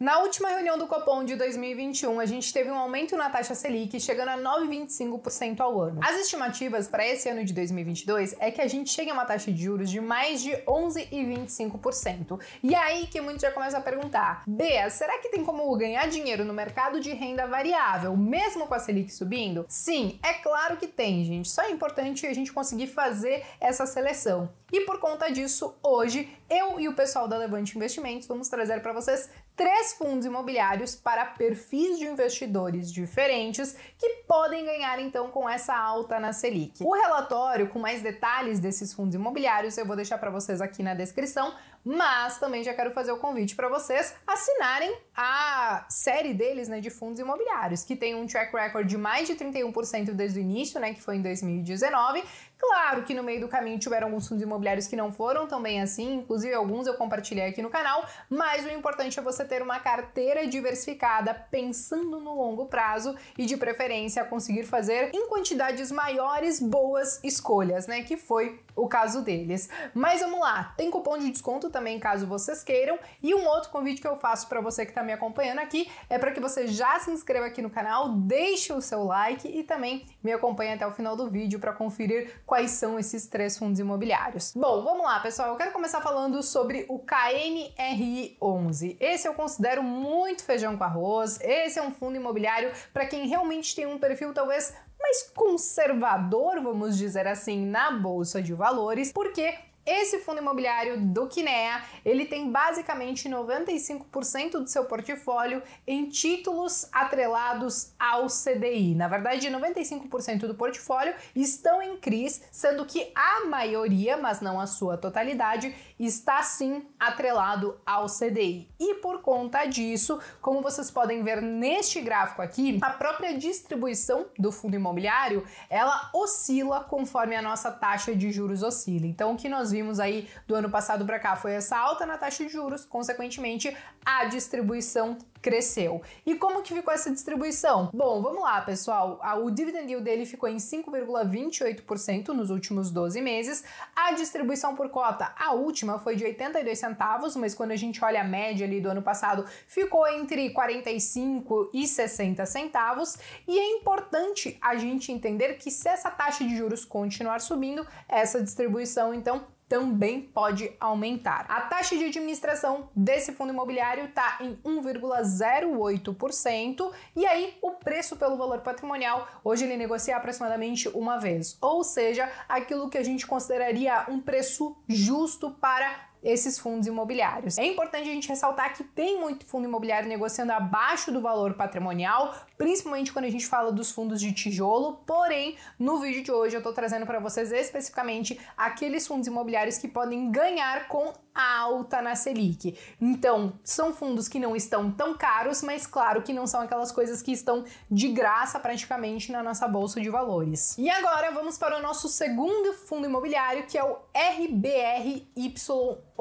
Na última reunião do Copom de 2021, a gente teve um aumento na taxa Selic, chegando a 9,25% ao ano. As estimativas para esse ano de 2022 é que a gente chegue a uma taxa de juros de mais de 11,25%. E é aí que muitos já começam a perguntar: Bea, será que tem como ganhar dinheiro no mercado de renda variável, mesmo com a Selic subindo? Sim, é claro que tem, gente. Só é importante a gente conseguir fazer essa seleção. E por conta disso, hoje eu e o pessoal da Levante Investimentos vamos trazer para vocês três fundos imobiliários para perfis de investidores diferentes que podem ganhar então com essa alta na Selic. O relatório com mais detalhes desses fundos imobiliários eu vou deixar para vocês aqui na descrição, mas também já quero fazer o convite para vocês assinarem a série deles, né, de fundos imobiliários, que tem um track record de mais de 31% desde o início, né, que foi em 2019. Claro que no meio do caminho tiveram alguns fundos imobiliários que não foram tão bem assim, inclusive alguns eu compartilhei aqui no canal, mas o importante é você ter uma carteira diversificada pensando no longo prazo e de preferência conseguir fazer em quantidades maiores boas escolhas, né, que foi o caso deles. Mas vamos lá, tem cupom de desconto também, caso vocês queiram. E um outro convite que eu faço para você que está me acompanhando aqui é para que você já se inscreva aqui no canal, deixe o seu like e também me acompanhe até o final do vídeo para conferir quais são esses três fundos imobiliários. Bom, vamos lá, pessoal. Eu quero começar falando sobre o KNRI11. Esse eu considero muito feijão com arroz. Esse é um fundo imobiliário para quem realmente tem um perfil talvez mais conservador, vamos dizer assim, na bolsa de valores, porque esse fundo imobiliário do Kinea, ele tem basicamente 95% do seu portfólio em títulos atrelados ao CDI. Na verdade, 95% do portfólio estão em CRIs, sendo que a maioria, mas não a sua totalidade, está sim atrelado ao CDI. E por conta disso, como vocês podem ver neste gráfico aqui, a própria distribuição do fundo imobiliário, ela oscila conforme a nossa taxa de juros oscila. Então, o que nós nós vimos aí do ano passado para cá foi essa alta na taxa de juros, consequentemente, a distribuição cresceu. E como que ficou essa distribuição? Bom, vamos lá, pessoal. O dividend yield dele ficou em 5,28% nos últimos 12 meses. A distribuição por cota, a última foi de 82 centavos, mas quando a gente olha a média ali do ano passado, ficou entre 45 e 60 centavos. E é importante a gente entender que se essa taxa de juros continuar subindo, essa distribuição então também pode aumentar. A taxa de administração desse fundo imobiliário está em 1,08% e aí o preço pelo valor patrimonial hoje ele negocia aproximadamente uma vez, ou seja, aquilo que a gente consideraria um preço justo para esses fundos imobiliários. É importante a gente ressaltar que tem muito fundo imobiliário negociando abaixo do valor patrimonial, principalmente quando a gente fala dos fundos de tijolo. Porém, no vídeo de hoje eu estou trazendo para vocês especificamente aqueles fundos imobiliários que podem ganhar com alta na Selic. Então, são fundos que não estão tão caros, mas claro que não são aquelas coisas que estão de graça praticamente na nossa bolsa de valores. E agora vamos para o nosso segundo fundo imobiliário, que é o RBRY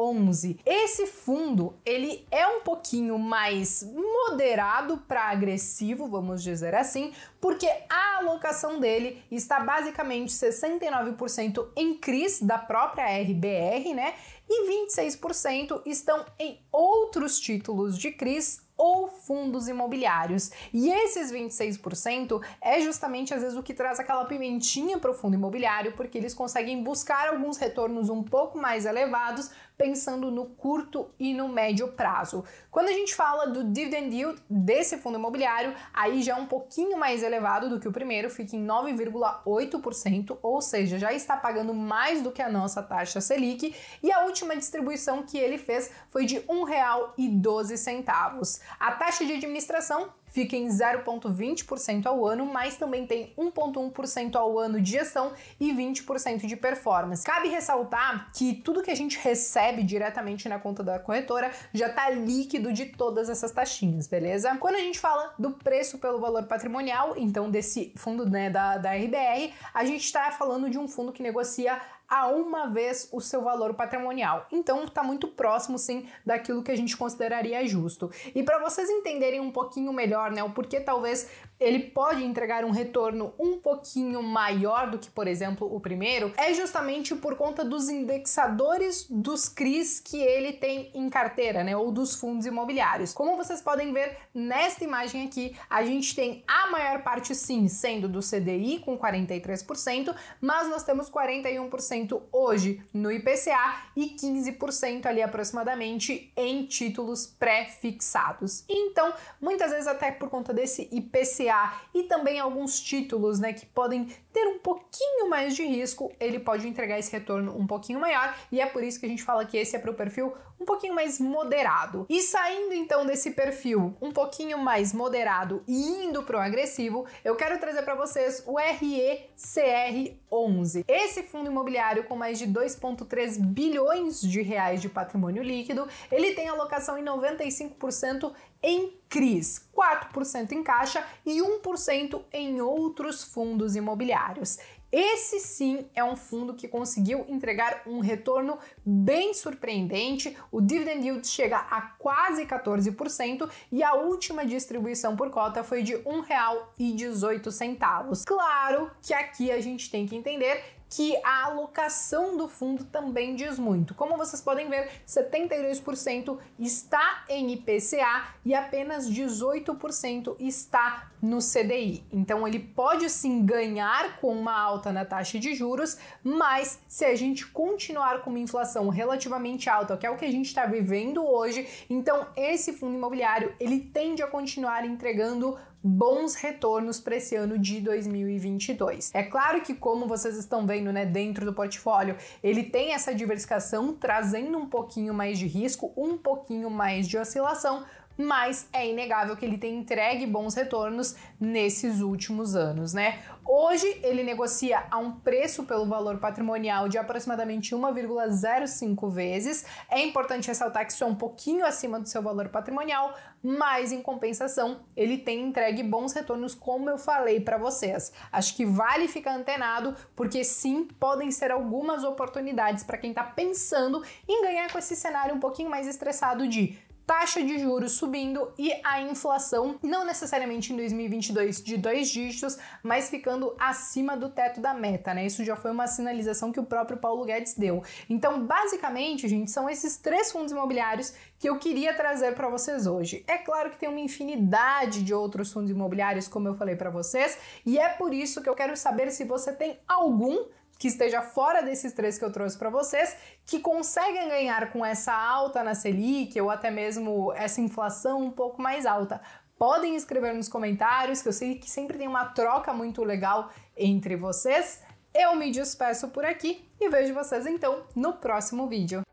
11. Esse fundo, ele é um pouquinho mais moderado para agressivo, vamos dizer assim, porque a alocação dele está basicamente 69% em CRIs da própria RBR, né? E 26% estão em outros títulos de CRIs ou fundos imobiliários. E esses 26% é justamente às vezes o que traz aquela pimentinha para o fundo imobiliário, porque eles conseguem buscar alguns retornos um pouco mais elevados pensando no curto e no médio prazo. Quando a gente fala do dividend yield desse fundo imobiliário, aí já é um pouquinho mais elevado do que o primeiro, fica em 9,8%, ou seja, já está pagando mais do que a nossa taxa Selic, e a última distribuição que ele fez foi de R$ 1,12. A taxa de administração fica em 0,20% ao ano, mas também tem 1,1% ao ano de gestão e 20% de performance. Cabe ressaltar que tudo que a gente recebe diretamente na conta da corretora já está líquido de todas essas taxinhas, beleza? Quando a gente fala do preço pelo valor patrimonial, então desse fundo né, da, da RBR, a gente está falando de um fundo que negocia a uma vez o seu valor patrimonial. Então está muito próximo sim daquilo que a gente consideraria justo. E para vocês entenderem um pouquinho melhor, né, o porquê talvez ele pode entregar um retorno um pouquinho maior do que, por exemplo, o primeiro, é justamente por conta dos indexadores dos CRIs que ele tem em carteira, né, ou dos fundos imobiliários. Como vocês podem ver nesta imagem aqui, a gente tem a maior parte sim sendo do CDI com 43%, mas nós temos 41% hoje no IPCA e 15% ali aproximadamente em títulos pré-fixados. Então, muitas vezes até por conta desse IPCA e também alguns títulos né, que podem ter um pouquinho mais de risco, ele pode entregar esse retorno um pouquinho maior e é por isso que a gente fala que esse é para o perfil um pouquinho mais moderado. E saindo então desse perfil um pouquinho mais moderado e indo pro agressivo, eu quero trazer para vocês o RECR11. Esse fundo imobiliário com mais de 2.3 bilhões de reais de patrimônio líquido, ele tem alocação em 95% em CRIs, 4% em caixa e 1% em outros fundos imobiliários. Esse sim é um fundo que conseguiu entregar um retorno bem surpreendente. O dividend yield chega a quase 14% e a última distribuição por cota foi de R$ 1,18. Claro que aqui a gente tem que entender que a alocação do fundo também diz muito. Como vocês podem ver, 72% está em IPCA e apenas 18% está no CDI. Então ele pode sim ganhar com uma alta na taxa de juros, mas se a gente continuar com uma inflação relativamente alta, que é o que a gente está vivendo hoje, então esse fundo imobiliário ele tende a continuar entregando bons retornos para esse ano de 2022. É claro que, como vocês estão vendo, né, dentro do portfólio, ele tem essa diversificação, trazendo um pouquinho mais de risco, um pouquinho mais de oscilação, mas é inegável que ele tem entregue bons retornos nesses últimos anos, né? Hoje ele negocia a um preço pelo valor patrimonial de aproximadamente 1,05 vezes. É importante ressaltar que isso é um pouquinho acima do seu valor patrimonial, mas em compensação, ele tem entregue bons retornos, como eu falei para vocês. Acho que vale ficar antenado, porque sim, podem ser algumas oportunidades para quem está pensando em ganhar com esse cenário um pouquinho mais estressado de taxa de juros subindo e a inflação, não necessariamente em 2022 de dois dígitos, mas ficando acima do teto da meta, né? Isso já foi uma sinalização que o próprio Paulo Guedes deu. Então, basicamente, gente, são esses três fundos imobiliários que eu queria trazer para vocês hoje. É claro que tem uma infinidade de outros fundos imobiliários, como eu falei para vocês, e é por isso que eu quero saber se você tem algum que esteja fora desses três que eu trouxe para vocês, que conseguem ganhar com essa alta na Selic ou até mesmo essa inflação um pouco mais alta. Podem escrever nos comentários, que eu sei que sempre tem uma troca muito legal entre vocês. Eu me despeço por aqui e vejo vocês então no próximo vídeo.